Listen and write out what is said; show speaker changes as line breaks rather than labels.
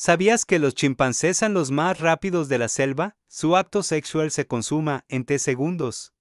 ¿Sabías que los chimpancés son los más rápidos de la selva? Su acto sexual se consuma en T segundos.